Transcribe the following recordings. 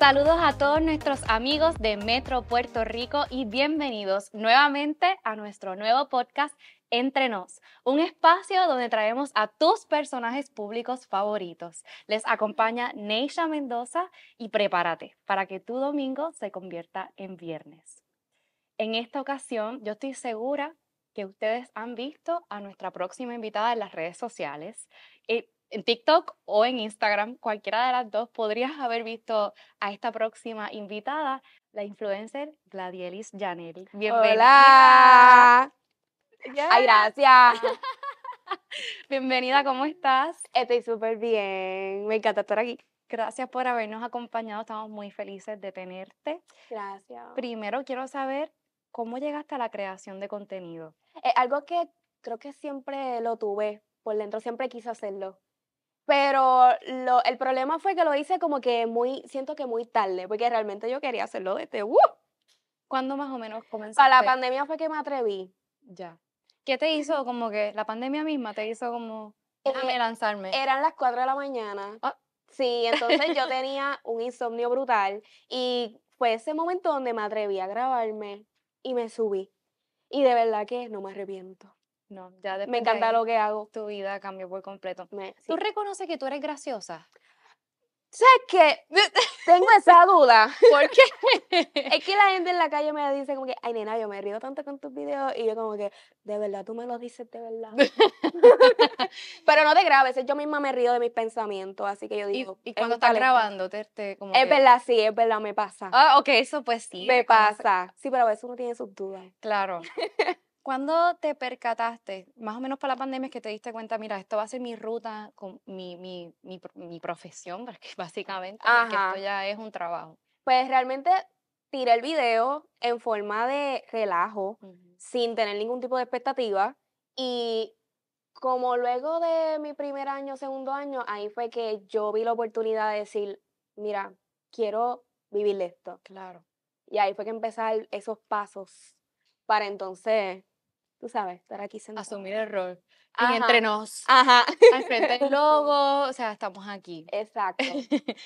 Saludos a todos nuestros amigos de Metro Puerto Rico y bienvenidos nuevamente a nuestro nuevo podcast entre Nos, un espacio donde traemos a tus personajes públicos favoritos. Les acompaña Neisha Mendoza y prepárate para que tu domingo se convierta en viernes. En esta ocasión, yo estoy segura que ustedes han visto a nuestra próxima invitada en las redes sociales. Eh, en TikTok o en Instagram, cualquiera de las dos, podrías haber visto a esta próxima invitada, la influencer Gladielis Janel. Bienvenida. Hola. Ay, gracias. Bienvenida, ¿cómo estás? Estoy súper bien. Me encanta estar aquí. Gracias por habernos acompañado. Estamos muy felices de tenerte. Gracias. Primero quiero saber cómo llegaste a la creación de contenido. algo que creo que siempre lo tuve por dentro, siempre quise hacerlo pero el problema fue que lo hice como que muy, siento que muy tarde, porque realmente yo quería hacerlo desde, ¡uh! ¿Cuándo más o menos comenzó Para la pandemia fue que me atreví. Ya. ¿Qué te hizo como que la pandemia misma te hizo como eh, lanzarme? Eran las 4 de la mañana. Ah. Sí, entonces yo tenía un insomnio brutal y fue ese momento donde me atreví a grabarme y me subí. Y de verdad que no me arrepiento. No, ya Me encanta lo que hago. Tu vida cambió por completo. ¿Tú reconoces que tú eres graciosa? Sé que Tengo esa duda. ¿Por qué? es que la gente en la calle me dice como que, ay nena, yo me río tanto con tus videos y yo como que, de verdad, tú me lo dices de verdad. Pero no te grabes, yo misma me río de mis pensamientos, así que yo digo... Y, cuando estás grabando, te, como Es verdad, sí, es verdad, me pasa. Ah, ok, eso pues sí. Me pasa. Sí, pero a veces uno tiene sus dudas. Claro. ¿Cuándo te percataste, más o menos para la pandemia, es que te diste cuenta, mira, esto va a ser mi ruta, con mi, profesión, porque básicamente esto ya es un trabajo? Pues realmente tiré el video en forma de relajo, sin tener ningún tipo de expectativa, y como luego de mi primer año, segundo año, ahí fue que yo vi la oportunidad de decir, mira, quiero vivir esto. Claro. Y ahí fue que empezar esos pasos para entonces tú sabes, estar aquí sentado. Asumir el rol. Y entre nos. Ajá. Al frente del logo, o sea, estamos aquí. Exacto.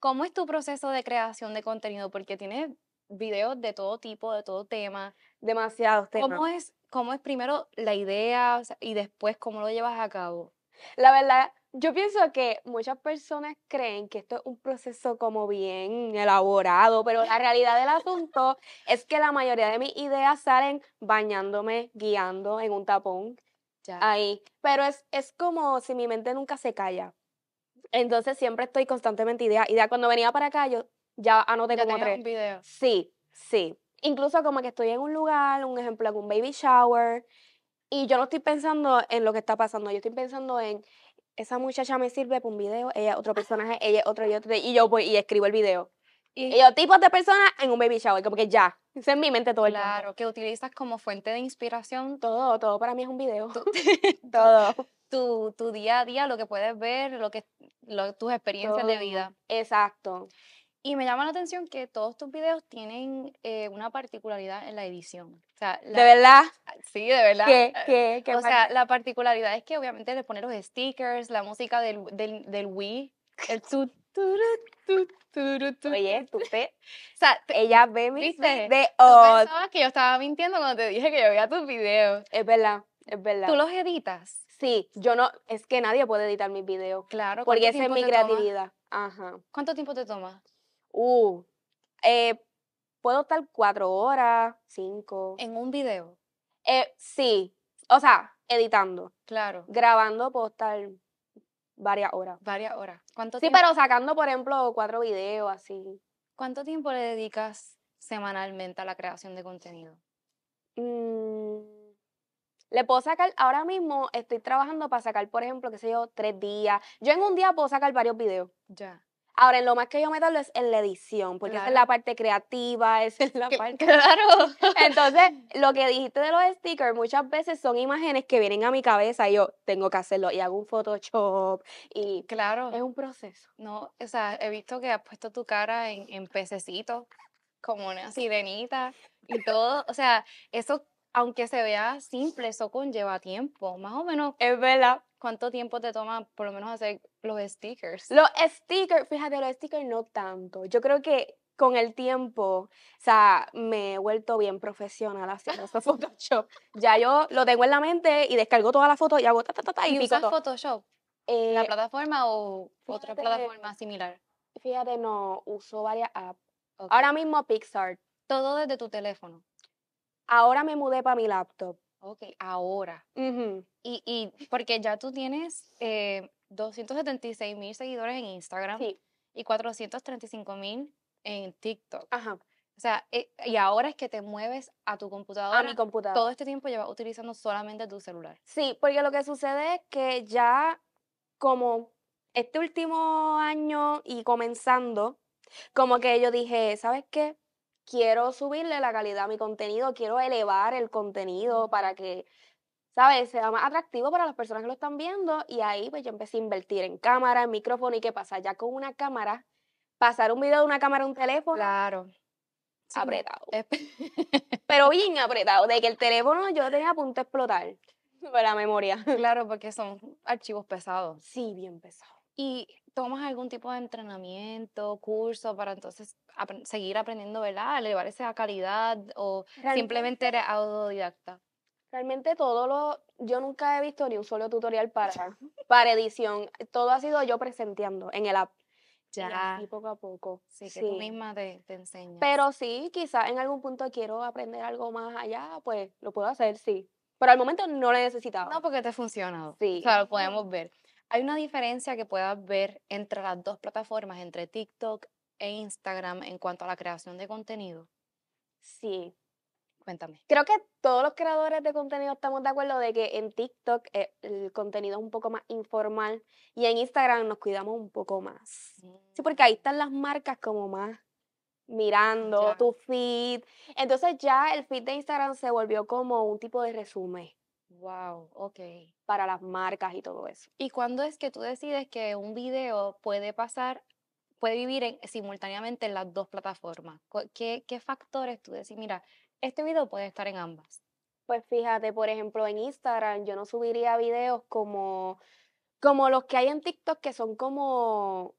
¿Cómo es tu proceso de creación de contenido? Porque tienes videos de todo tipo, de todo tema. Demasiados temas. ¿Cómo es, cómo es primero la idea y después cómo lo llevas a cabo? La verdad, yo pienso que muchas personas creen que esto es un proceso como bien elaborado, pero la realidad del asunto es que la mayoría de mis ideas salen bañándome, guiando en un tapón. Ahí. Pero es, es como si mi mente nunca se calla. Entonces siempre estoy constantemente idea. Idea. Cuando venía para acá, yo ya anoté como tres. video. Sí, sí. Incluso como que estoy en un lugar, un ejemplo, en un baby shower, y yo no estoy pensando en lo que está pasando, yo estoy pensando en esa muchacha me sirve para un video, ella otro personaje, ella otro y otro, y yo voy y escribo el video. Y, tipos de personas en un baby shower, como que ya, es en mi mente todo el claro, que utilizas como fuente de inspiración. Todo, todo para mí es un video. todo. Tu, día a día, lo que puedes ver, lo que tus experiencias de vida. Exacto. Y me llama la atención que todos tus videos tienen eh, una particularidad en la edición. ¿De verdad? Ah, sí, de verdad. ¿Qué, eh, qué, qué o sea, la particularidad es que obviamente le pones los stickers, la música del, del, del Wii, el tu, Oye, tú te... O sea, ella ve mis de videos. pensabas que yo estaba mintiendo cuando te dije que yo veía tus videos. Es verdad, es verdad. ¿Tú los editas? Sí, yo no... Es que nadie puede editar mis videos. Claro. Porque esa es mi creatividad. Ajá. ¿Cuánto tiempo te toma? Uh, eh, puedo estar cuatro horas, cinco. ¿En un video? Eh, sí, o sea, editando. Claro. Grabando puedo estar varias horas. Varias horas. ¿Cuánto sí, pero sacando, por ejemplo, cuatro videos, así. ¿Cuánto tiempo le dedicas semanalmente a la creación de contenido? Mm, le puedo sacar, ahora mismo estoy trabajando para sacar, por ejemplo, qué sé yo, tres días. Yo en un día puedo sacar varios videos. Ya. Ahora, lo más que yo me tardo es en la edición, porque esa es la parte creativa, esa es la parte... Claro. Entonces, lo que dijiste de los stickers, muchas veces son imágenes que vienen a mi cabeza y yo tengo que hacerlo y hago un Photoshop y... Claro. Es un proceso. No, o sea, he visto que has puesto tu cara en, en pececitos, como una sirenita y todo. O sea, eso, aunque se vea simple, eso conlleva tiempo, más o menos. Es verdad. ¿Cuánto tiempo te toma por lo menos hacer los stickers. Los stickers, fíjate, los stickers no tanto. Yo creo que con el tiempo, o sea, me he vuelto bien profesional haciendo Photoshop. Ya yo lo tengo en la mente y descargo todas las fotos y hago ta, ta, ta, ta y, ¿Y usas Photoshop? ¿La eh, plataforma o otra plataforma similar? Fíjate, no, uso varias apps. Ahora mismo Pixar. Todo desde tu teléfono. Ahora me mudé para mi laptop. Ok, ahora. y, porque ya tú tienes eh, 276 mil seguidores en Instagram y 435 mil en TikTok. Ajá. O sea, eh, y ahora es que te mueves a tu computadora. A mi computadora. Todo este tiempo llevas utilizando solamente tu celular. Sí, porque lo que sucede es que ya como este último año y comenzando, como que yo dije, ¿sabes qué? Quiero subirle la calidad a mi contenido, quiero elevar el contenido para que ¿sabes? Sea más atractivo para las personas que lo están viendo y ahí pues yo empecé a invertir en cámara, en micrófono y qué pasa, ya con una cámara, pasar un video de una cámara a un teléfono. Claro. Apretado. Pero bien apretado, de que el teléfono yo tenía a punto de explotar la memoria. Claro, porque son archivos pesados. Sí, bien pesados. ¿Y tomas algún tipo de entrenamiento, curso para entonces seguir aprendiendo, ¿verdad? Elevar esa calidad o simplemente eres autodidacta? Realmente todo lo, yo nunca he visto ni un solo tutorial para, para edición. Todo ha sido yo presenteando en el app. Ya. Y poco a poco. Sí, que tú misma te, enseñas. Pero sí, quizás en algún punto quiero aprender algo más allá, pues lo puedo hacer, sí. Pero al momento no lo he necesitado. No, porque te ha funcionado. Sí. O sea, lo podemos ver. Hay una diferencia que puedas ver entre las dos plataformas, entre TikTok e Instagram, en cuanto a la creación de contenido. Sí, Cuéntame. Creo que todos los creadores de contenido estamos de acuerdo de que en TikTok eh, el contenido es un poco más informal y en Instagram nos cuidamos un poco más. Sí, porque ahí mm. están las marcas como más mirando tu feed. Entonces ya el feed de Instagram se volvió como un tipo de resumen. Wow, ok. Para las marcas y todo eso. ¿Y cuándo es que tú decides que un video puede pasar, puede vivir simultáneamente en las dos plataformas? ¿Qué, ¿Qué, factores tú decís, mira, este video puede estar en ambas. Pues fíjate, por ejemplo, en Instagram yo no subiría videos como, como los que hay en TikTok que son como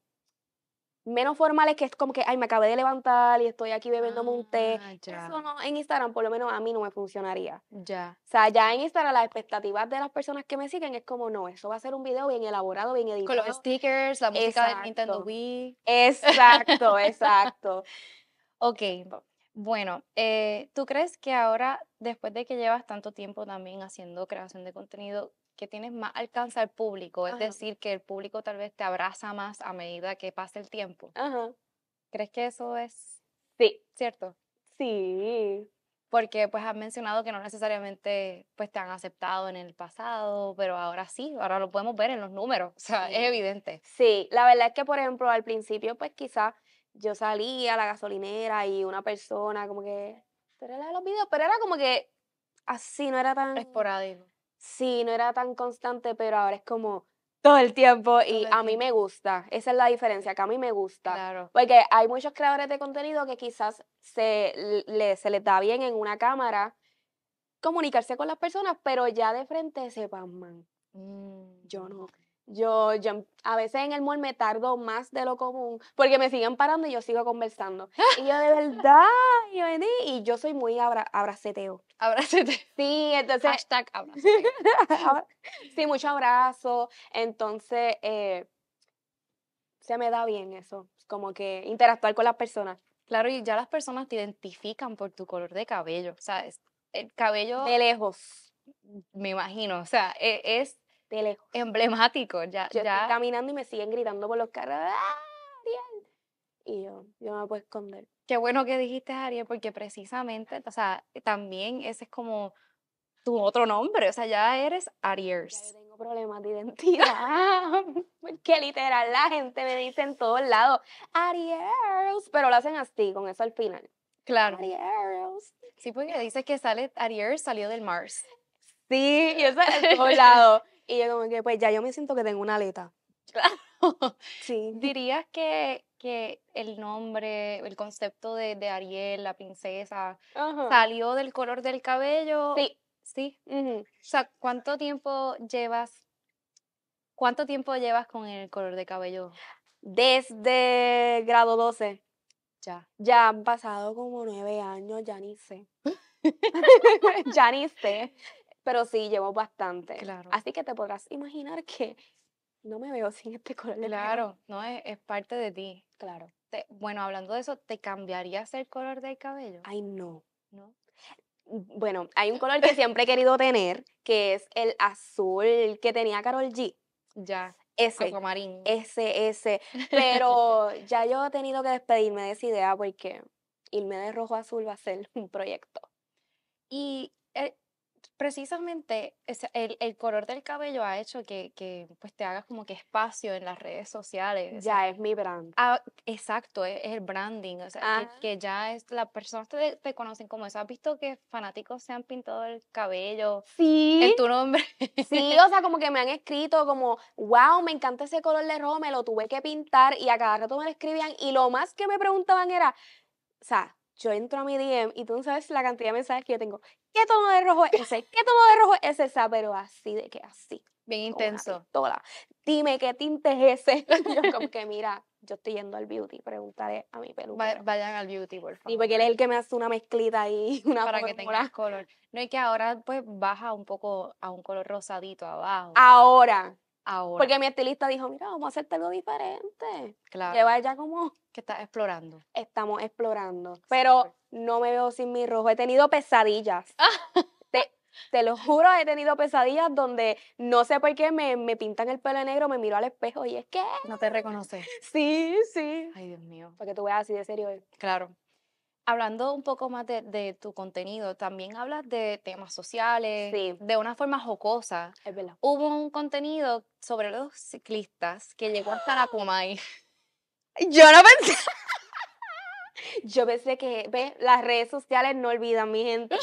menos formales que es como que, ay, me acabé de levantar y estoy aquí bebiéndome un té. Ah, eso no, en Instagram por lo menos a mí no me funcionaría. Ya. O sea, ya en Instagram las expectativas de las personas que me siguen es como, no, eso va a ser un video bien elaborado, bien editado. Con los stickers, la música de Nintendo Wii. Exacto, exacto. ok, bueno, eh, ¿tú crees que ahora, después de que llevas tanto tiempo también haciendo creación de contenido, que tienes más alcance al público? Es decir, que el público tal vez te abraza más a medida que pasa el tiempo. Ajá. ¿Crees que eso es sí. cierto? Sí. Porque pues has mencionado que no necesariamente pues te han aceptado en el pasado, pero ahora sí, ahora lo podemos ver en los números, o sea, es evidente. Sí, la verdad es que por ejemplo al principio pues quizás yo salía a la gasolinera y una persona como que, los videos, pero era como que así, no era tan... Esporádico. Sí, no era tan constante, pero ahora es como todo el tiempo y a mí me gusta. Esa es la diferencia, que a mí me gusta. Claro. Porque hay muchos creadores de contenido que quizás se, le, se les da bien en una cámara comunicarse con las personas, pero ya de frente se van, mm, Yo no. Yo, a veces en el mall me tardo más de lo común porque me siguen parando y yo sigo conversando. Y yo de verdad, yo y yo soy muy abraceteo. Abraceteo. Sí, entonces. Hashtag abraceteo. sí, mucho abrazo. Entonces, eh, se me da bien eso, como que interactuar con las personas. Claro, y ya las personas te identifican por tu color de cabello, ¿sabes? El cabello... De lejos. Me imagino, o sea, e, es lejos. Emblemático, ya. Yo ya. estoy caminando y me siguen gritando por los carros. Ah, Ariel! Y yo, yo me puedo esconder. Qué bueno que dijiste, Ariel, porque precisamente, o sea, también ese es como tu otro nombre, o sea, ya eres Ariers. tengo problemas de identidad, porque literal la gente me dice en todos lados, Ariers, pero lo hacen así, con eso al final. Claro. Ariers. Sí, porque dice que sale, Ariers salió del Mars. Sí, y eso es en todos lados. Y yo como que, pues ya yo me siento que tengo una aleta. Claro. Sí. ¿Dirías que, que el nombre, el concepto de, Ariel, la princesa, salió del color del cabello? Sí. Sí. O sea, ¿cuánto tiempo llevas? ¿Cuánto tiempo llevas con el color de cabello? Desde grado 12. Ya. Ya han pasado como nueve años, ya ni sé. ya ni sé pero sí llevo bastante. Claro. Así que te podrás imaginar que no me veo sin este color Claro, no es, parte de ti. Claro. bueno, hablando de eso, ¿te cambiarías el color del cabello? Ay, no. ¿No? Bueno, hay un color que siempre he querido tener, que es el azul que tenía Carol G. Ya. Ese. Aquamarín. Ese, ese. Pero ya yo he tenido que despedirme de esa idea porque irme de rojo a azul va a ser un proyecto. ¿Y precisamente el, el, color del cabello ha hecho que, pues te hagas como que espacio en las redes sociales. Ya es mi brand. Ah, exacto, es, el branding, o sea, que, ya es, las personas te, te, conocen como eso. ¿Has visto que fanáticos se han pintado el cabello? Sí. En tu nombre. Sí, o sea, como que me han escrito como, wow, me encanta ese color de rojo, me lo tuve que pintar y a cada rato me lo escribían y lo más que me preguntaban era, o sea, yo entro a mi DM y tú no sabes la cantidad de mensajes que yo tengo. ¿Qué tono de rojo es ese? ¿Qué tono de rojo es esa? Pero así de que así. Bien intenso. Toda. Dime qué tinte es ese. yo como que mira, yo estoy yendo al beauty, preguntaré a mi peluquero. vayan al beauty, por favor. Y porque él es el que me hace una mezclita ahí, una Para que tengas color. No, y que ahora pues baja un poco a un color rosadito abajo. Ahora, porque mi estilista dijo, mira, vamos a hacerte algo diferente. Claro. Que ella como... Que estás explorando. Estamos explorando. Pero no me veo sin mi rojo. He tenido pesadillas. te, lo juro, he tenido pesadillas donde no sé por qué me, pintan el pelo negro, me miro al espejo y es que... No te reconoces. Sí, sí. Ay, Dios mío. Porque tú veas así de serio. Claro. Hablando un poco más de, tu contenido, también hablas de temas sociales, de una forma jocosa. Es Hubo un contenido sobre los ciclistas que llegó hasta la Comay. Yo no pensé. Yo pensé que, ve, las redes sociales no olvidan, mi gente.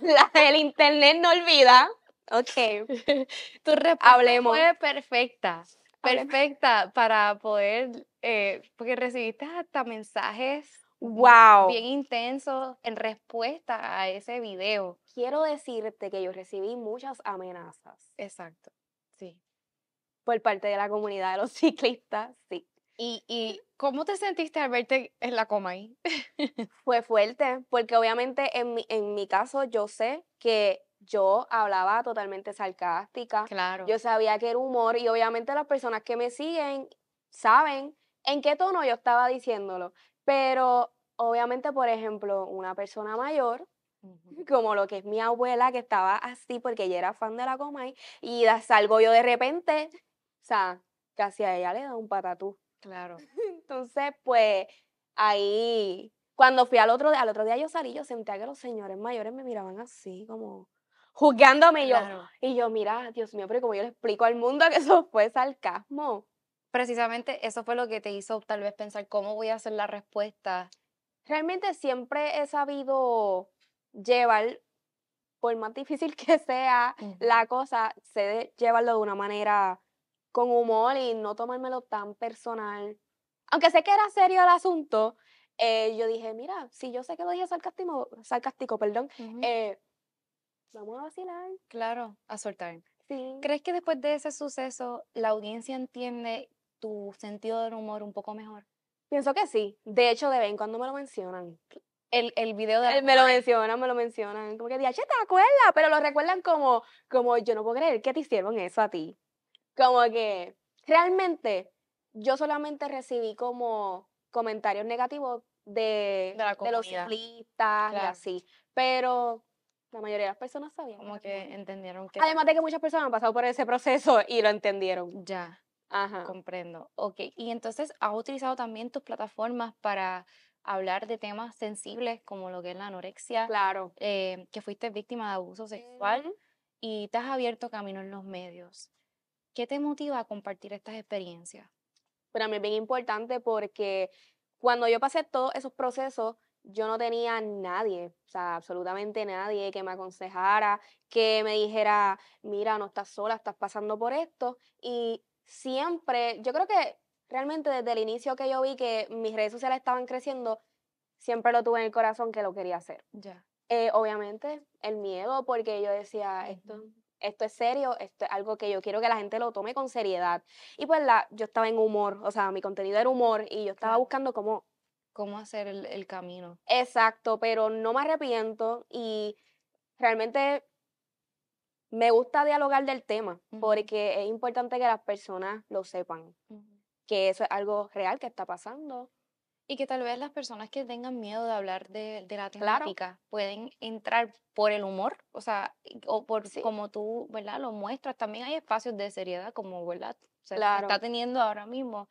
La, el internet no olvida. Ok. tu respuesta Hablemos. fue perfecta. Perfecta para poder, eh, porque recibiste hasta mensajes wow. bien intenso en respuesta a ese video. Quiero decirte que yo recibí muchas amenazas. Exacto, sí. Por parte de la comunidad de los ciclistas, sí. ¿Y, cómo te sentiste al verte en la coma ahí? Fue fuerte, porque obviamente en mi, en mi caso yo sé que yo hablaba totalmente sarcástica. Claro. Yo sabía que era humor y obviamente las personas que me siguen saben en qué tono yo estaba diciéndolo. Pero Obviamente, por ejemplo, una persona mayor, como lo que es mi abuela, que estaba así porque ella era fan de la Comay, y salgo yo de repente, o sea, casi a ella le da un patatú. Claro. Entonces, pues ahí, cuando fui al otro día, al otro día yo salí, yo sentía que los señores mayores me miraban así, como juzgándome yo. Y yo, mira, Dios mío, pero como yo le explico al mundo que eso fue sarcasmo. Precisamente eso fue lo que te hizo tal vez pensar cómo voy a hacer la respuesta realmente siempre he sabido llevar, por más difícil que sea la cosa, sé llevarlo de una manera con humor y no tomármelo tan personal. Aunque sé que era serio el asunto, eh, yo dije, mira, si yo sé que lo dije sarcástico, sarcástico perdón, eh, vamos a vacilar. Claro, a soltar. Sí. ¿Crees que después de ese suceso la audiencia entiende tu sentido del humor un poco mejor? Pienso que sí. De hecho, de cuando me lo mencionan. El, el video de... me lo mencionan, me lo mencionan. Como que, diache, te acuerdas, pero lo recuerdan como, como, yo no puedo creer que te hicieron eso a ti. Como que, realmente, yo solamente recibí como comentarios negativos de, de, los ciclistas y así. Pero la mayoría de las personas sabían. Como que entendieron que... Además de que muchas personas han pasado por ese proceso y lo entendieron. Ya. Ajá. Comprendo. Ok, y entonces has utilizado también tus plataformas para hablar de temas sensibles como lo que es la anorexia. Claro. Eh, que fuiste víctima de abuso sexual y te has abierto camino en los medios. ¿Qué te motiva a compartir estas experiencias? Para mí es bien importante porque cuando yo pasé todos esos procesos, yo no tenía nadie, o sea, absolutamente nadie que me aconsejara, que me dijera, mira, no estás sola, estás pasando por esto. Y siempre, yo creo que realmente desde el inicio que yo vi que mis redes sociales estaban creciendo, siempre lo tuve en el corazón que lo quería hacer. Ya. Eh, obviamente, el miedo, porque yo decía, esto, esto es serio, esto es algo que yo quiero que la gente lo tome con seriedad. Y pues la, yo estaba en humor, o sea, mi contenido era humor y yo estaba buscando cómo... Cómo hacer el camino. Exacto, pero no me arrepiento y realmente me gusta dialogar del tema porque es importante que las personas lo sepan, que eso es algo real que está pasando. Y que tal vez las personas que tengan miedo de hablar de, la temática pueden entrar por el humor, o sea, o por como tú, ¿verdad? Lo muestras. También hay espacios de seriedad como, ¿verdad? está teniendo ahora mismo.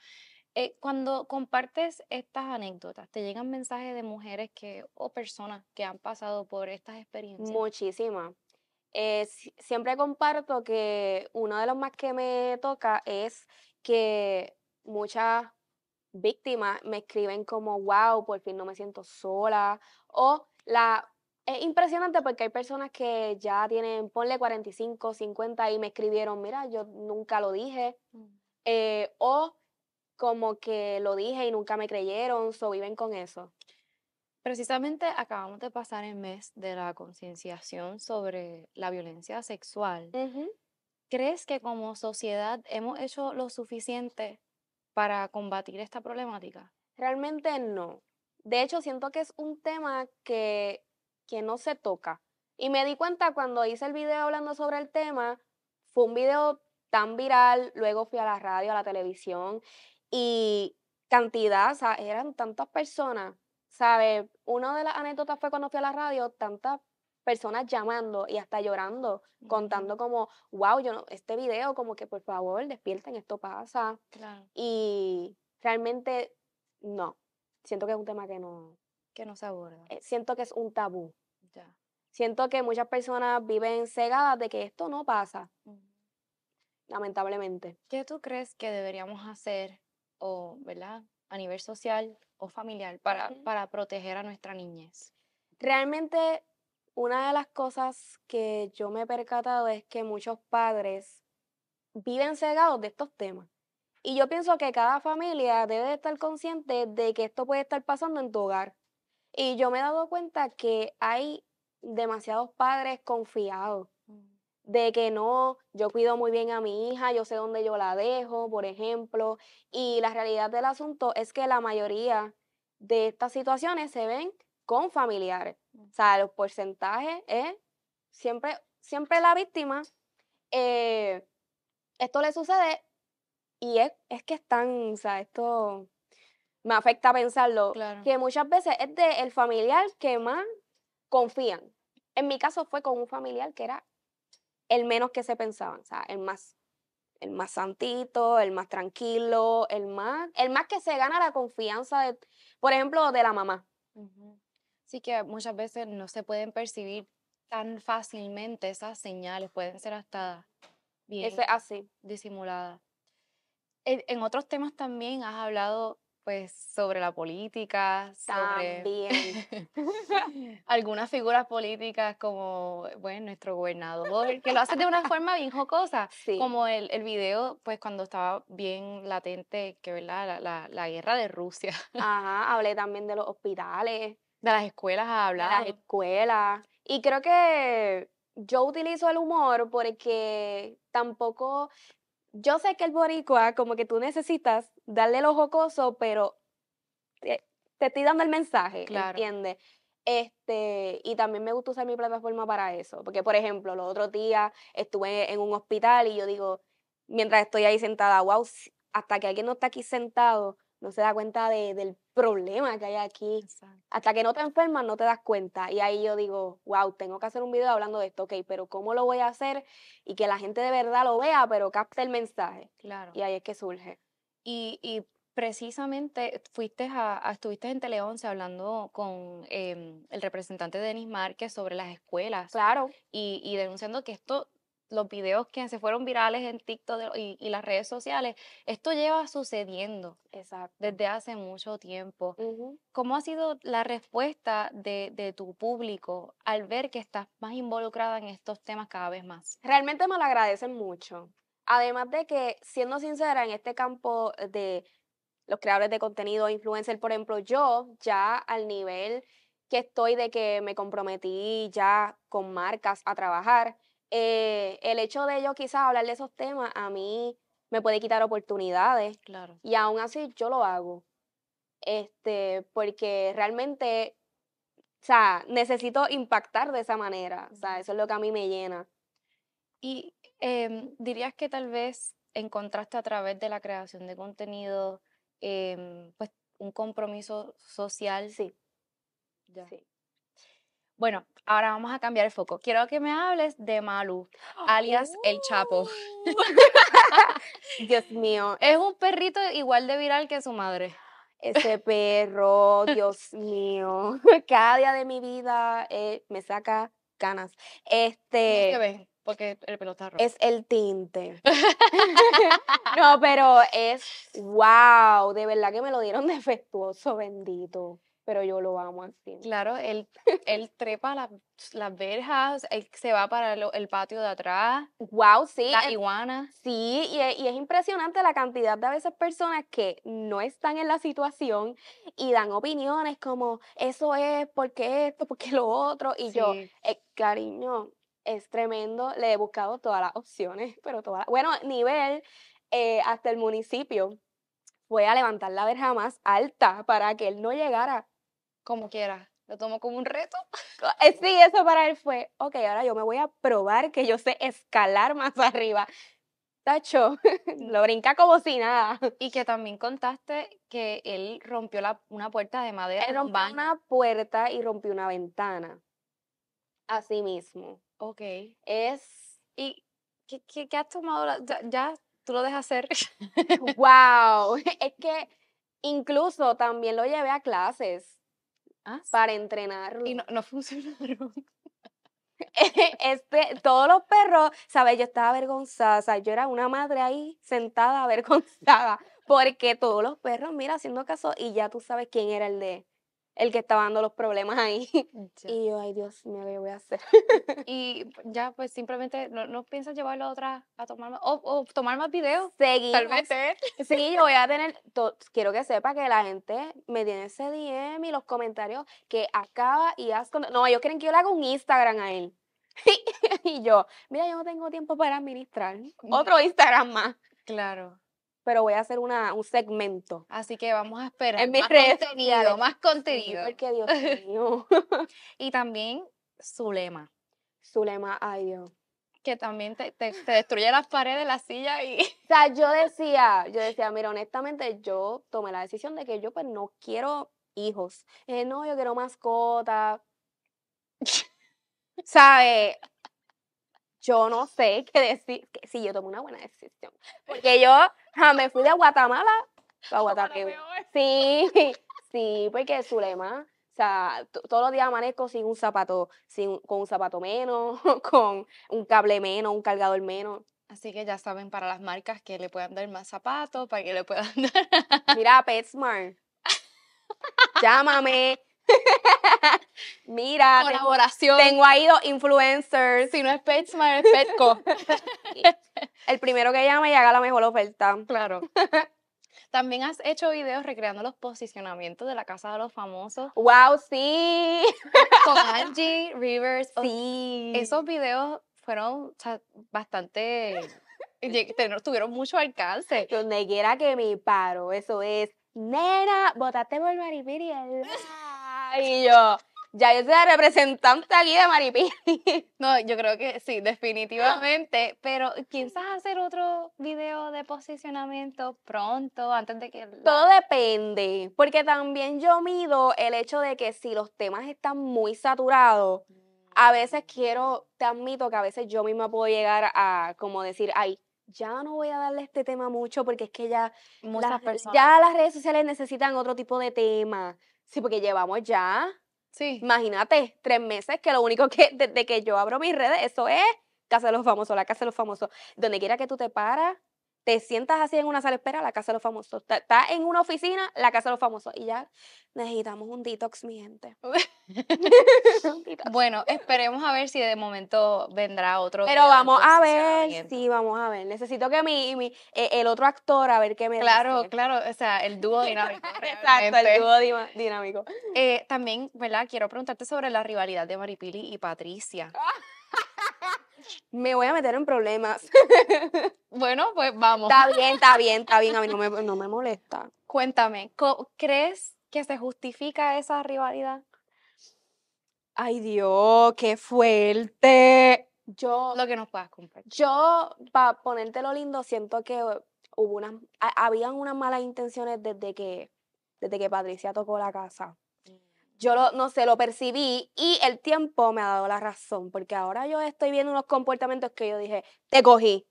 Eh, cuando compartes estas anécdotas, ¿te llegan mensajes de mujeres que o personas que han pasado por estas experiencias? Muchísimas. Eh, siempre comparto que uno de los más que me toca es que muchas víctimas me escriben como, wow, por fin no me siento sola. O la... Es impresionante porque hay personas que ya tienen, ponle 45, 50 y me escribieron, mira, yo nunca lo dije. Mm. Eh, o como que lo dije y nunca me creyeron, so viven con eso. Precisamente acabamos de pasar el mes de la concienciación sobre la violencia sexual. ¿Crees que como sociedad hemos hecho lo suficiente para combatir esta problemática? Realmente no. De hecho, siento que es un tema que, que no se toca. Y me di cuenta cuando hice el video hablando sobre el tema, fue un video tan viral, luego fui a la radio, a la televisión, y cantidad, o sea, eran tantas personas ¿Sabes? Una de las anécdotas fue cuando fui a la radio, tantas personas llamando y hasta llorando, contando como, wow, yo este video, como que por favor, despierten, esto pasa. Y realmente, no. Siento que es un tema que no. Que no se aborda. Eh, siento que es un tabú. Ya. Siento que muchas personas viven cegadas de que esto no pasa. Lamentablemente. ¿Qué tú crees que deberíamos hacer? O, ¿verdad? a nivel social o familiar para, para proteger a nuestra niñez? Realmente una de las cosas que yo me he percatado es que muchos padres viven cegados de estos temas. Y yo pienso que cada familia debe estar consciente de que esto puede estar pasando en tu hogar. Y yo me he dado cuenta que hay demasiados padres confiados de que no, yo cuido muy bien a mi hija, yo sé dónde yo la dejo, por ejemplo. Y la realidad del asunto es que la mayoría de estas situaciones se ven con familiares. O sea, los porcentajes es siempre, siempre la víctima. Eh, esto le sucede y es, es que están, o sea, esto me afecta pensarlo, que muchas veces es del el familiar que más confían. En mi caso fue con un familiar que era el menos que se pensaban, o sea, el más el más santito, el más tranquilo, el más el más que se gana la confianza de por ejemplo de la mamá. Así que muchas veces no se pueden percibir tan fácilmente esas señales, pueden ser hasta bien así. Ah, disimuladas. en otros temas también has hablado pues sobre la política, También. sobre algunas figuras políticas como bueno, pues, nuestro gobernador, que lo hace de una forma bien jocosa, como el, el, video, pues cuando estaba bien latente, que verdad, la, la, guerra de Rusia. Ajá, hablé también de los hospitales. De las escuelas a De las escuelas. Y creo que yo utilizo el humor porque tampoco yo sé que el boricua, como que tú necesitas darle los jocoso, pero te, estoy dando el mensaje, claro. ¿entiendes? Este, y también me gusta usar mi plataforma para eso, porque por ejemplo, los otros días estuve en un hospital y yo digo, mientras estoy ahí sentada, wow, hasta que alguien no está aquí sentado, no se da cuenta de, del problema que hay aquí. Hasta que no te enfermas, no te das cuenta. Y ahí yo digo, wow, tengo que hacer un video hablando de esto, ok, pero ¿cómo lo voy a hacer? Y que la gente de verdad lo vea, pero capte el mensaje. Claro. Y ahí es que surge. Y, y precisamente fuiste estuviste en Tele 11 hablando con em, el representante Denis Márquez sobre las escuelas. Claro. Y, y denunciando que esto los videos que se fueron virales en TikTok y, las redes sociales, esto lleva sucediendo desde hace mucho tiempo. ¿Cómo ha sido la respuesta de, de, tu público al ver que estás más involucrada en estos temas cada vez más? Realmente me lo agradecen mucho. Además de que, siendo sincera, en este campo de los creadores de contenido, influencer, por ejemplo, yo ya al nivel que estoy de que me comprometí ya con marcas a trabajar, eh, el hecho de yo quizás hablar de esos temas a mí me puede quitar oportunidades. Y aún así yo lo hago. Este, porque realmente, o sea, necesito impactar de esa manera. O sea, eso es lo que a mí me llena. Y em, dirías que tal vez contraste a través de la creación de contenido, em, pues, un compromiso social. Sí. sí. Bueno, ahora vamos a cambiar el foco. Quiero que me hables de Malu, alias El Chapo. ¡Oh! Dios mío. Es un perrito igual de viral que su madre. Ese perro, Dios mío. Cada día de mi vida eh, me saca canas. Este. ¿Qué ves? Porque el pelo está rojo. Es el tinte. no, pero es wow. De verdad que me lo dieron defectuoso, bendito pero yo lo amo así. Claro, él, él trepa las, las verjas, él se va para el, patio de atrás. Wow, sí. La eh, iguana. Sí, y es, impresionante la cantidad de a veces personas que no están en la situación y dan opiniones como, eso es, porque esto, porque lo otro? Y yo, eh, cariño, es tremendo, le he buscado todas las opciones, pero todas, bueno, nivel eh, hasta el municipio fue a levantar la verja más alta para que él no llegara como quiera. Lo tomo como un reto. Eh, sí, eso para él fue, ok, ahora yo me voy a probar que yo sé escalar más arriba. Tacho, mm. lo brinca como si nada. Y que también contaste que él rompió la, una puerta de madera. Él rompió una puerta y rompió una ventana. Así mismo. Ok. Es... ¿Y qué, has tomado? ya, ya, tú lo dejas hacer. wow. Es que incluso también lo llevé a clases Ah, para entrenarlo. Y no, no funcionaron. este, todos los perros, ¿sabes? Yo estaba avergonzada, yo era una madre ahí sentada avergonzada, porque todos los perros, mira, haciendo caso, y ya tú sabes quién era el de el que estaba dando los problemas ahí. Mm, y yo, ay Dios mío, voy a hacer? y pues, ya, pues simplemente, ¿no, no piensas llevarlo a otra, a tomar más, o, tomar más videos? Seguimos. Sí, yo voy a tener, quiero que sepa que la gente me tiene ese DM y los comentarios que acaba y haz no, ellos quieren que yo le haga un Instagram a él. y yo, mira, yo no tengo tiempo para administrar. Mm. Otro Instagram más. Claro pero voy a hacer una, un segmento. Así que vamos a esperar más contenido, más contenido. porque Dios mío. y también Zulema. Zulema, ay Dios. Que también te, te, destruye las paredes, de la silla y... O sea, yo decía, yo decía, mira, honestamente yo tomé la decisión de que yo pues no quiero hijos. Eh, no, yo quiero mascota. ¿Sabes? Eh, yo no sé qué decir, si yo tomé una buena decisión. Porque yo me fui de Guatemala a Guatemala Sí, sí, porque Zulema, o sea, todos los días amanezco sin un zapato, con un zapato menos, con un cable menos, un cargador menos. Así que ya saben para las marcas que le puedan dar más zapatos, para que le puedan dar. Mira, PetSmart. Llámame, Mira, colaboración. Tengo, ahí dos influencers. Si no es PetSmart, es Petco. El primero que llame y haga la mejor oferta. Claro. También has hecho videos recreando los posicionamientos de la casa de los famosos. ¡Wow! Sí. Con Angie Rivers. Sí. Esos videos fueron bastante. tuvieron mucho alcance. Donde quiera que me paro, eso es. Nena, botate por Ah y yo, ya yo soy la representante aquí de maripí No, yo creo que sí, definitivamente. Pero ¿piensas hacer otro video de posicionamiento pronto, antes de que...? Todo depende, porque también yo mido el hecho de que si los temas están muy saturados, a mm. veces quiero, te admito que a veces yo misma puedo llegar a como decir, ay, ya no voy a darle este tema mucho porque es que ya, las, ya las redes sociales necesitan otro tipo de tema. Sí, porque llevamos ya. Sí. Imagínate, tres meses que lo único que, desde que yo abro mis redes, eso es Casa de los Famosos, la Casa de los Famosos. Donde quiera que tú te paras, te sientas así en una sala de espera, la casa de los famosos. Estás está en una oficina, la casa de los famosos. Y ya necesitamos un detox, mi gente. Bueno, esperemos a ver si de momento vendrá otro. Pero vamos a ver, sí, vamos a ver. Necesito que mi, mi e, el otro actor, a ver qué me Claro, claro, o sea, el dúo dinámico. Exacto, el dúo dinámico. Eh, también, ¿verdad? Quiero preguntarte sobre la rivalidad de Maripili y Patricia me voy a meter en problemas. bueno, pues vamos. Está bien, está bien, está bien. A mí no me, molesta. Cuéntame, ¿crees que se justifica esa rivalidad? Ay Dios, qué fuerte. Yo. Lo que nos puedas compartir. Yo, para lo lindo, siento que hubo unas. Habían unas malas intenciones desde que, desde que Patricia tocó la casa yo no sé, lo percibí y el tiempo me ha dado la razón, porque ahora yo estoy viendo unos comportamientos que yo dije, te cogí.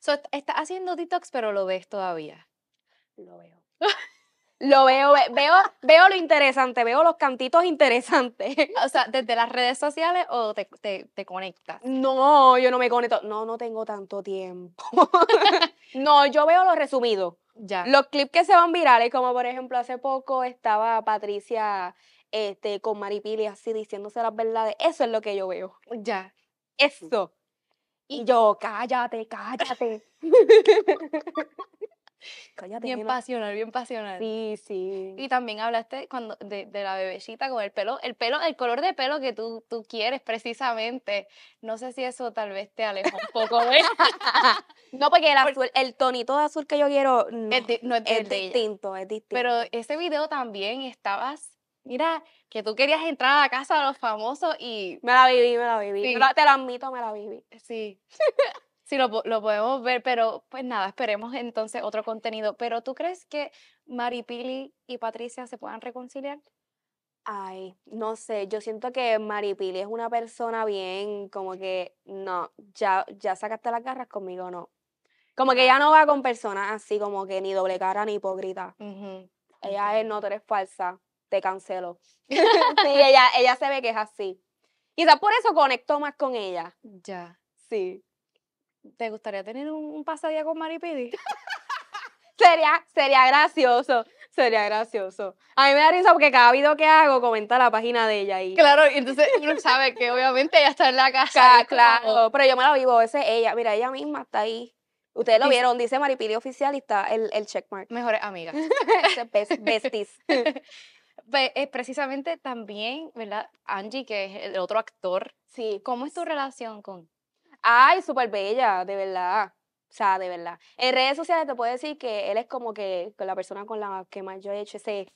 So, estás haciendo TikToks, pero lo ves todavía. Lo veo. lo veo, veo, lo interesante, veo los cantitos interesantes. O sea, ¿desde las redes sociales o te, te, conectas? No, yo no me conecto. No, no tengo tanto tiempo. no, yo veo lo resumido. Los clips que se van virales, como por ejemplo hace poco estaba Patricia este, con Maripili así diciéndose las verdades. Eso es lo que yo veo. Ya. Eso. Mm. Y yo, cállate, cállate. cállate bien pasional, bien pasional. Sí, sí. Y también hablaste cuando de, de, la bebecita con el pelo, el pelo, el color de pelo que tú, tú quieres precisamente. No sé si eso tal vez te aleja un poco no, porque el tonito de azul que yo quiero es distinto, es distinto. Pero ese video también estabas mira, que tú querías entrar a la casa de los famosos y... Me la viví, me la viví. te lo admito, me la viví. Eh, sí. sí, lo, lo, podemos ver, pero pues nada, esperemos entonces otro contenido. Pero ¿tú crees que Maripili y Patricia se puedan reconciliar? Ay, no sé, yo siento que Maripili es una persona bien, como que no, ya, ya sacaste las garras conmigo, no. Como que ah. ella no va con personas así, como que ni doble cara ni hipócrita. Ella es, no, tú eres falsa te cancelo. sí, ella, ella se ve que es así. Quizás por eso conectó más con ella. Ya. Sí. ¿Te gustaría tener un, un pasadía con Maripidi? sería, sería gracioso. Sería gracioso. A mí me da risa porque cada video que hago comenta la página de ella ahí. Claro, y entonces uno sabe que obviamente ella está en la casa. Claro, pero yo me la vivo, ese ella, mira, ella misma está ahí. Ustedes lo vieron, dice Maripili oficial y está el, el checkmark. Mejores amigas. Best, besties es eh, precisamente también, ¿verdad? Angie, que es el otro actor. Sí. ¿Cómo es tu relación con? Ay, súper bella, de verdad. O sea, de verdad. En redes sociales te puedo decir que él es como que la persona con la que más yo he hecho ese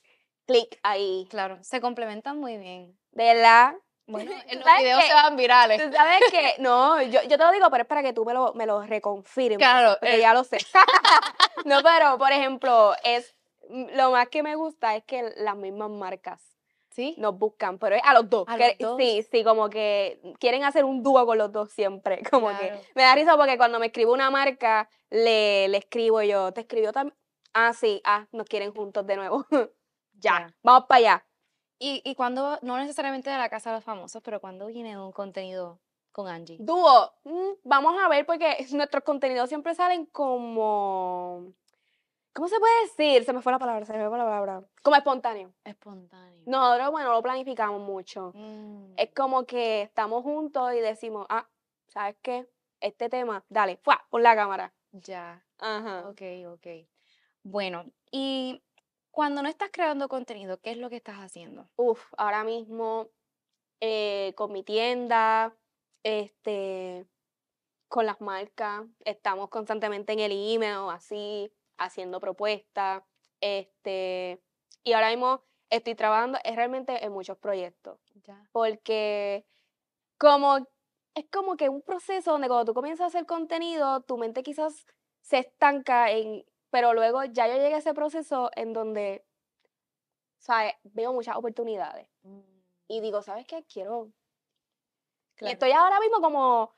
clic ahí. Claro, se complementan muy bien. De verdad. Bueno, los videos se van virales. sabes que, no, yo, te lo digo, pero es para que tú me lo, me reconfirmes. Claro. Porque eh. ya lo sé. no, pero, por ejemplo, es lo más que me gusta es que las mismas marcas nos buscan, pero a los dos. Sí, sí, como que quieren hacer un dúo con los dos siempre. Como que me da risa porque cuando me escribo una marca, le, escribo yo, te escribió también. Ah, sí, ah, nos quieren juntos de nuevo. ya, vamos para allá. Y, y cuando, no necesariamente de la casa de los famosos, pero cuando viene un contenido con Angie. Dúo, mm, vamos a ver porque nuestros contenidos siempre salen como ¿Cómo se puede decir? Se me fue la palabra, se me fue la palabra. Como espontáneo. Espontáneo. No, Nosotros, bueno, lo planificamos mucho. Mm. Es como que estamos juntos y decimos, ah, ¿sabes qué? Este tema, dale, fuá, pon la cámara. Ya. Ajá. Ok, ok. Bueno, y cuando no estás creando contenido, ¿qué es lo que estás haciendo? Uf, ahora mismo eh, con mi tienda, este, con las marcas, estamos constantemente en el email, así haciendo propuestas, este, y ahora mismo estoy trabajando es realmente en muchos proyectos, porque como es como que un proceso donde cuando tú comienzas a hacer contenido, tu mente quizás se estanca en, pero luego ya yo llegué a ese proceso en donde, ¿sabes? Veo muchas oportunidades. Mm. Y digo, ¿sabes qué? Quiero... estoy ahora mismo como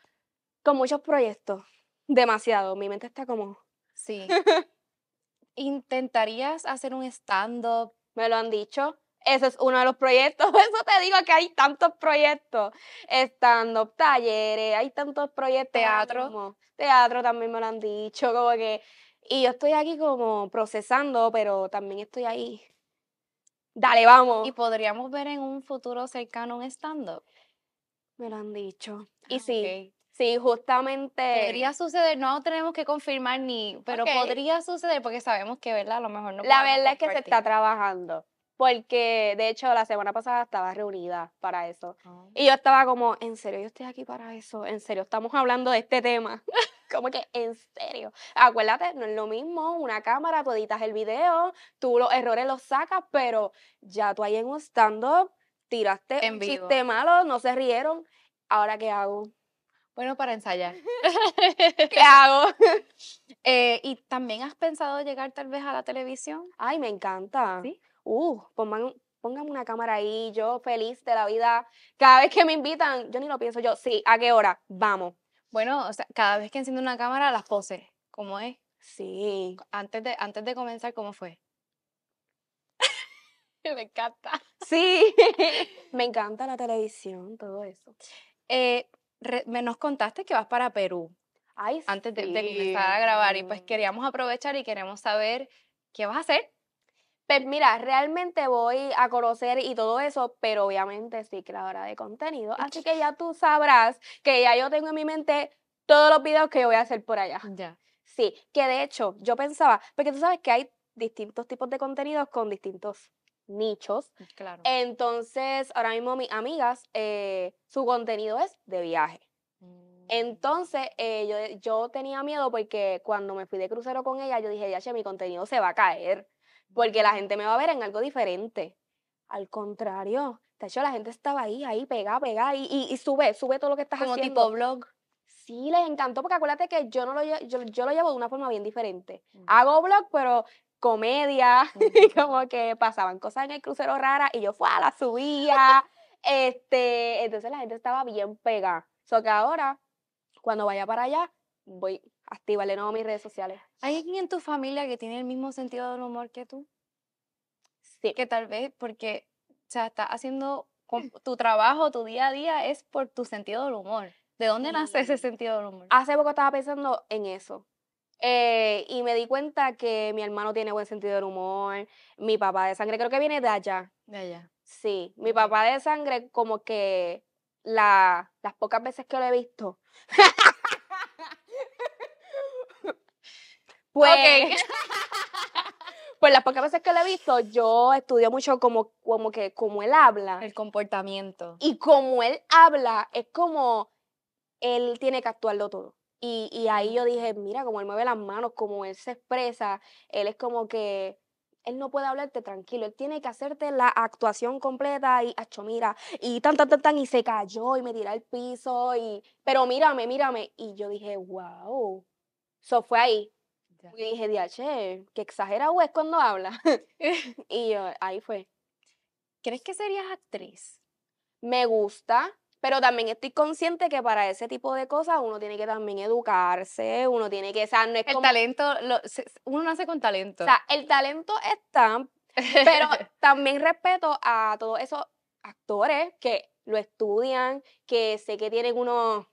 con muchos proyectos, demasiado, mi mente está como... Sí, ¿Intentarías hacer un stand-up? Me lo han dicho. Ese es uno de los proyectos. Eso te digo que hay tantos proyectos. Stand-up, talleres, hay tantos proyectos. Teatro. Teatro también me lo han dicho. Como que. Y yo estoy aquí como procesando, pero también estoy ahí. Dale, vamos. ¿Y podríamos ver en un futuro cercano un stand-up? Me lo han dicho. Y ah, sí, Sí, justamente. Podría suceder, no tenemos que confirmar ni, pero podría suceder porque sabemos que, ¿verdad? A lo mejor no. La verdad es que se está trabajando, porque de hecho la semana pasada estaba reunida para eso. Ah. Y yo estaba como, en serio, yo estoy aquí para eso, en serio, estamos hablando de este tema. como que, en serio. Acuérdate, no es lo mismo, una cámara, tú editas el video, tú los errores los sacas, pero ya tú ahí en un stand-up tiraste un chiste malo, no se rieron. ¿Ahora qué hago? Bueno, para ensayar. ¿Qué hago? Eh, ¿Y también has pensado llegar tal vez a la televisión? Ay, me encanta. ¿Sí? Uh, pongan, una cámara ahí, yo feliz de la vida. Cada vez que me invitan, yo ni lo pienso, yo, sí, ¿a qué hora? Vamos. Bueno, o sea, cada vez que enciendo una cámara, las pose. ¿cómo es? Sí. Antes de, antes de comenzar, ¿cómo fue? me encanta. Sí, me encanta la televisión, todo eso. Eh, me nos contaste que vas para Perú Ay, antes de, empezar a grabar y pues queríamos aprovechar y queremos saber qué vas a hacer. Pues mira, realmente voy a conocer y todo eso, pero obviamente sí creadora de contenido. Así que ya tú sabrás que ya yo tengo en mi mente todos los videos que voy a hacer por allá. Ya. Sí, que de hecho yo pensaba, porque tú sabes que hay distintos tipos de contenidos con distintos nichos. Claro. Entonces, ahora mismo mis amigas, eh, su contenido es de viaje. Mm. Entonces, eh, yo, yo, tenía miedo porque cuando me fui de crucero con ella, yo dije, ya, che, mi contenido se va a caer, porque la gente me va a ver en algo diferente. Al contrario, de hecho, la gente estaba ahí, ahí, pegada, pegada, y, sube, sube todo lo que estás haciendo. Como tipo blog. Sí, les encantó, porque acuérdate que yo, no lo, yo, yo lo llevo de una forma bien diferente. Mm. Hago blog, pero comedia, como que pasaban cosas en el crucero rara y yo fue a la subía. este, entonces la gente estaba bien pegada. So que ahora, cuando vaya para allá, voy a activarle nuevo mis redes sociales. ¿Hay alguien en tu familia que tiene el mismo sentido del humor que tú? Sí. Que tal vez porque o está haciendo tu trabajo, tu día a día es por tu sentido del humor. ¿De dónde nace ese sentido del humor? Hace poco estaba pensando en eso, eh, y me di cuenta que mi hermano tiene buen sentido del humor, mi papá de sangre creo que viene de allá. De allá. Sí, mi papá de sangre como que las pocas veces que lo he visto. pues, pues las pocas veces que lo he visto, yo estudio mucho como, como que como él habla. El comportamiento. Y como él habla, es como él tiene que actuarlo todo. Y, ahí yo dije, mira cómo él mueve las manos, cómo él se expresa, él es como que él no puede hablarte tranquilo, él tiene que hacerte la actuación completa y acho, mira, y tan, tan, tan, tan, y se cayó y me tiró al piso, y, pero mírame, mírame. Y yo dije, wow. Eso fue ahí. Y dije, che que exagera es cuando habla. y yo, ahí fue. ¿Crees que serías actriz? Me gusta, pero también estoy consciente que para ese tipo de cosas uno tiene que también educarse, uno tiene que, o sea, no es El talento, uno nace con talento. O sea, el talento está, pero también respeto a todos esos actores que lo estudian, que sé que tienen unos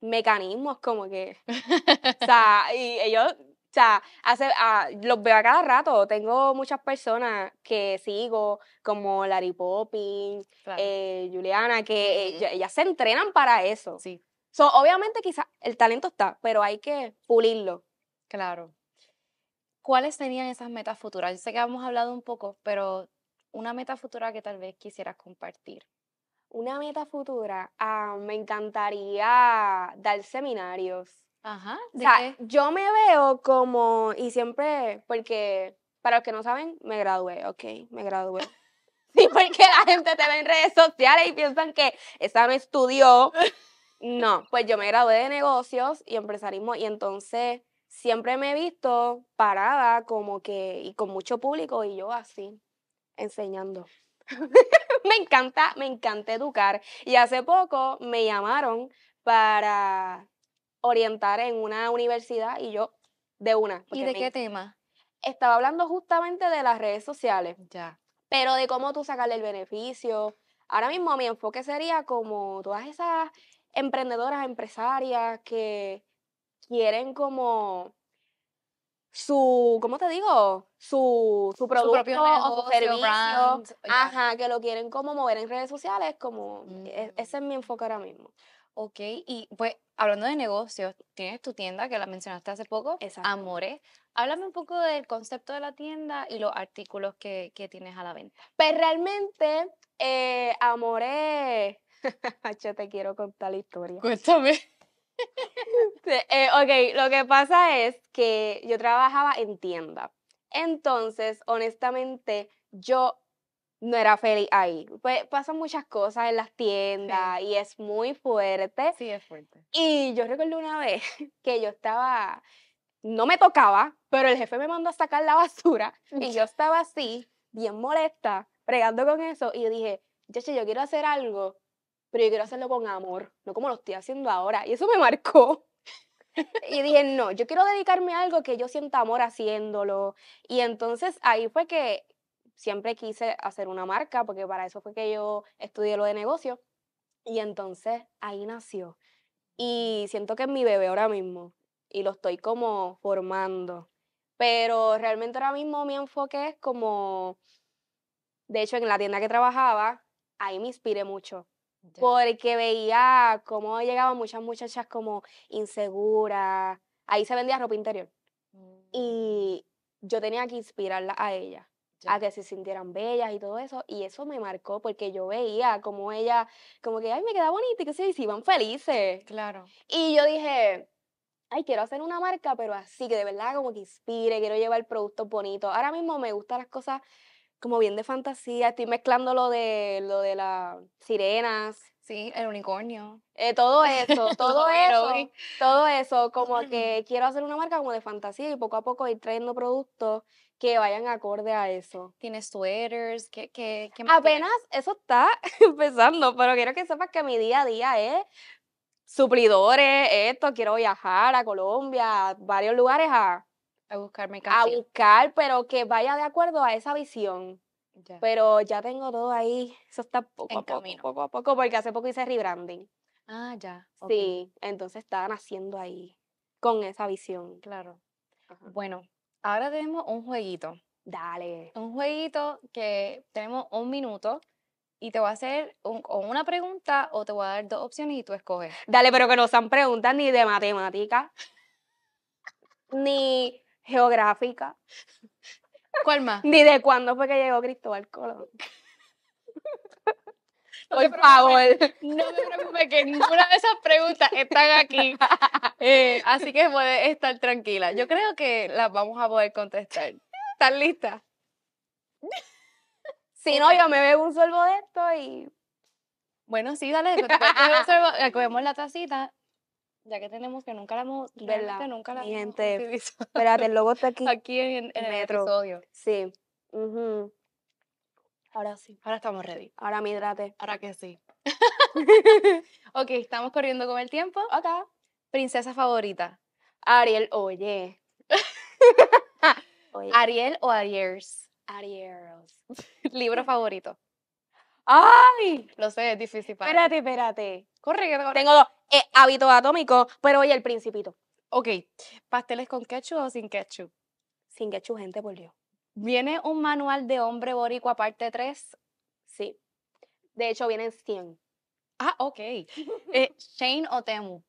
mecanismos como que, o sea, y ellos o sea, hace, ah, los veo a cada rato. Tengo muchas personas que sigo, como Larry Popping, eh, Juliana, que ellas se entrenan para eso. Sí. obviamente, quizás el talento está, pero hay que pulirlo. Claro. ¿Cuáles tenían esas metas futuras? Yo sé que hemos hablado un poco, pero una meta futura que tal vez quisieras compartir. Una meta futura, ah, me encantaría dar seminarios Ajá. yo me veo como, y siempre, porque para los que no saben, me gradué, ok, me gradué. sí, porque la gente te ve en redes sociales y piensan que esa no estudió. No, pues yo me gradué de negocios y empresarismo y entonces siempre me he visto parada como que y con mucho público y yo así enseñando. me encanta, me encanta educar y hace poco me llamaron para orientar en una universidad y yo de una. ¿Y de qué tema? Estaba hablando justamente de las redes sociales. Ya. Pero de cómo tú sacarle el beneficio. Ahora mismo mi enfoque sería como todas esas emprendedoras, empresarias que quieren como su, ¿cómo te digo? Su, su producto propio su servicio. ajá, que lo quieren como mover en redes sociales, como mm. e, ese es mi enfoque ahora mismo. Ok, y pues hablando de negocios, tienes tu tienda que la mencionaste hace poco, Exacto. Háblame un poco del concepto de la tienda y los artículos que, tienes a la venta. Pues realmente, eh, Amore, yo te quiero contar la historia. Cuéntame. Eh, ok, lo que pasa es que yo trabajaba en tienda. Entonces, honestamente, yo no era feliz ahí. Pues pasan muchas cosas en las tiendas y es muy fuerte. Sí, es fuerte. Y yo recuerdo una vez que yo estaba, no me tocaba, pero el jefe me mandó a sacar la basura y yo estaba así, bien molesta, pregando con eso y yo dije, yo, yo quiero hacer algo, pero yo quiero hacerlo con amor, no como lo estoy haciendo ahora. Y eso me marcó. y dije, no, yo quiero dedicarme a algo que yo sienta amor haciéndolo. Y entonces ahí fue que siempre quise hacer una marca, porque para eso fue que yo estudié lo de negocio. Y entonces ahí nació. Y siento que es mi bebé ahora mismo y lo estoy como formando. Pero realmente ahora mismo mi enfoque es como, de hecho en la tienda que trabajaba, ahí me inspiré mucho. Porque veía cómo llegaban muchas muchachas como inseguras. Ahí se vendía ropa interior. Mm. Y yo tenía que inspirarla a ella a que se sintieran bellas y todo eso. Y eso me marcó porque yo veía como ella, como que, ay, me queda bonita y que se iban felices. Claro. Y yo dije, ay, quiero hacer una marca, pero así, que de verdad como que inspire, quiero llevar productos bonitos. Ahora mismo me gustan las cosas como bien de fantasía, estoy mezclando lo de, lo de las sirenas. Sí, el unicornio. Eh, todo eso, todo eso, todo eso, como que quiero hacer una marca como de fantasía y poco a poco ir trayendo productos que vayan acorde a eso. Tienes suéteres? que más Apenas eso está empezando, pero quiero que sepas que mi día a día es suplidores, esto, quiero viajar a Colombia, a varios lugares a... A buscar casa. A buscar, pero que vaya de acuerdo a esa visión. Pero ya tengo todo ahí, eso está poco a poco, a poco, porque hace poco hice rebranding. Ah, ya. Sí, entonces estaban haciendo ahí, con esa visión. Claro. Bueno, Ahora tenemos un jueguito. Dale. Un jueguito que tenemos un minuto y te voy a hacer o una pregunta o te voy a dar dos opciones y tú escoges. Dale, pero que no sean preguntas ni de matemática, ni geográfica. ¿Cuál más? ni de cuándo fue que llegó Cristóbal Colón. por favor. No me preocupes que ninguna de esas preguntas están aquí. Eh, así que puedes estar tranquila. Yo creo que las vamos a poder contestar. ¿Estás lista? Si no, yo me bebo un sorbo de esto y. Bueno, sí, dale. Eh, cogemos la tacita ya que tenemos que nunca la hemos ¿verdad? nunca gente, espérate, el logo está aquí. Aquí en, el episodio. Sí. Ahora sí. Ahora estamos ready. Ahora me hidrate. Ahora que sí. ok, estamos corriendo con el tiempo. Acá. Princesa favorita. Ariel, oye. Ariel o Ariers. Ariels. Libro favorito. ¡Ay! Lo sé, es difícil para Espérate, espérate. Corre, que Tengo dos. Eh, hábitos atómicos, pero oye, el principito. Ok. ¿Pasteles con ketchup o sin ketchup? Sin ketchup, gente, por Dios. ¿Viene un manual de hombre boricua parte 3? Sí. De hecho, vienen 100. Ah, ok. Eh, ¿Shane o Temu?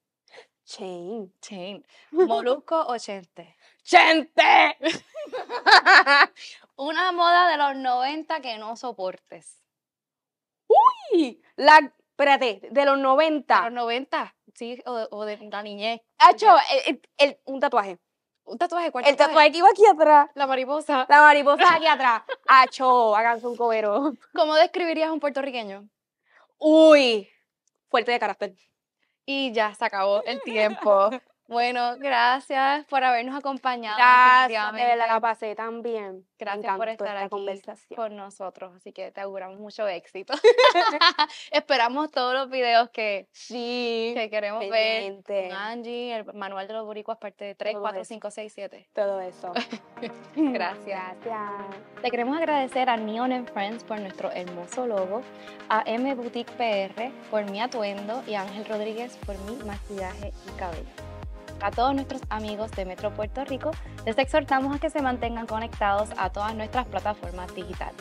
Chain. Chain. ¿Molusco o Chente? ¡Chente! Una moda de los 90 que no soportes. ¡Uy! La, espérate, de los 90. De los 90, sí, o, de la niñez. Hacho, hecho, un tatuaje. Un tatuaje, ¿cuál El tatuaje que iba aquí atrás. La mariposa. La mariposa aquí atrás. Acho, háganse un cobero. ¿Cómo describirías a un puertorriqueño? Uy, fuerte de carácter. Y ya se acabó el tiempo. Bueno, gracias por habernos acompañado. Gracias, me la pasé también. Gracias por estar esta aquí con nosotros, así que te auguramos mucho éxito. Esperamos todos los videos que, sí, que queremos pendiente. ver. Angie, el manual de los boricuas, parte de 3, todo 4, eso. 5, 6, 7. Todo eso. gracias. Te queremos agradecer a Neon and Friends por nuestro hermoso logo, a M Boutique PR por mi atuendo y a Ángel Rodríguez por mi maquillaje y cabello a todos nuestros amigos de Metro Puerto Rico, les exhortamos a que se mantengan conectados a todas nuestras plataformas digitales.